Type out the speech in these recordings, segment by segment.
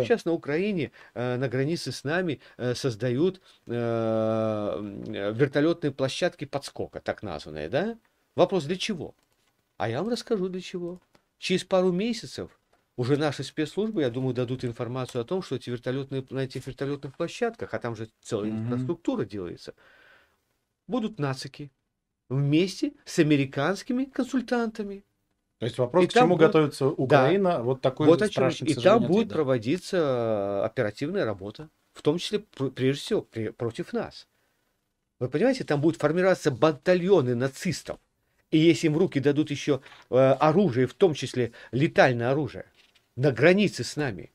Вот сейчас на Украине, э, на границе с нами, э, создают э, вертолетные площадки подскока, так названные, да? Вопрос, для чего? А я вам расскажу, для чего. Через пару месяцев уже наши спецслужбы, я думаю, дадут информацию о том, что эти вертолетные, на этих вертолетных площадках, а там же целая mm-hmm. инфраструктура делается, будут нацики вместе с американскими консультантами. То есть вопрос, и к чему будет... готовится Украина, да. вот такой вот страшный, И там будет да. проводиться оперативная работа, в том числе, прежде всего, при, против нас. Вы понимаете, там будут формироваться батальоны нацистов. И если им в руки дадут еще э, оружие, в том числе летальное оружие, на границе с нами.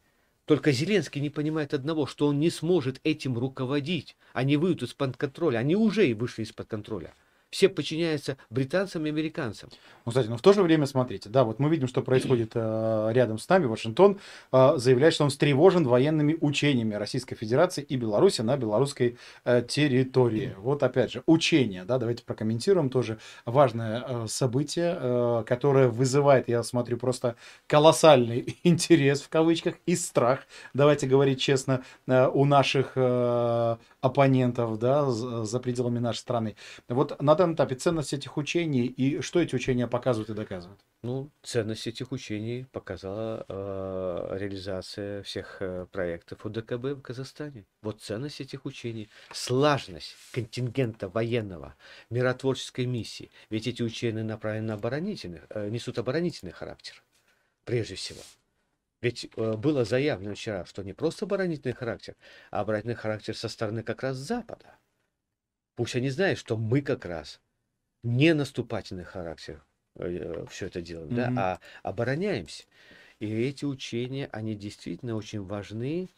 Только Зеленский не понимает одного, что он не сможет этим руководить. Они выйдут из-под контроля. Они уже и вышли из-под контроля все подчиняются британцам и американцам. Ну, кстати, но ну, в то же время, смотрите, да, вот мы видим, что происходит э, рядом с нами. Вашингтон э, заявляет, что он встревожен военными учениями Российской Федерации и Беларуси на белорусской э, территории. Вот опять же, учения, да, давайте прокомментируем тоже важное э, событие, э, которое вызывает, я смотрю, просто колоссальный интерес в кавычках и страх, давайте говорить честно, э, у наших э, оппонентов да, за пределами нашей страны. Вот на данном этапе ценность этих учений и что эти учения показывают и доказывают? Ну, ценность этих учений показала э, реализация всех э, проектов УДКБ в Казахстане. Вот ценность этих учений, слажность контингента военного, миротворческой миссии. Ведь эти учения направлены на оборонительный, э, несут оборонительный характер, прежде всего. Ведь э, было заявлено вчера, что не просто оборонительный характер, а оборонительный характер со стороны как раз Запада. Пусть они знают, что мы как раз не наступательный характер э, э, все это делаем, mm-hmm. да, а обороняемся. И эти учения, они действительно очень важны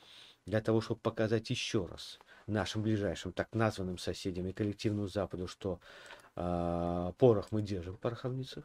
для того, чтобы показать еще раз нашим ближайшим, так названным соседям и коллективному Западу, что э, порох мы держим в пороховницах.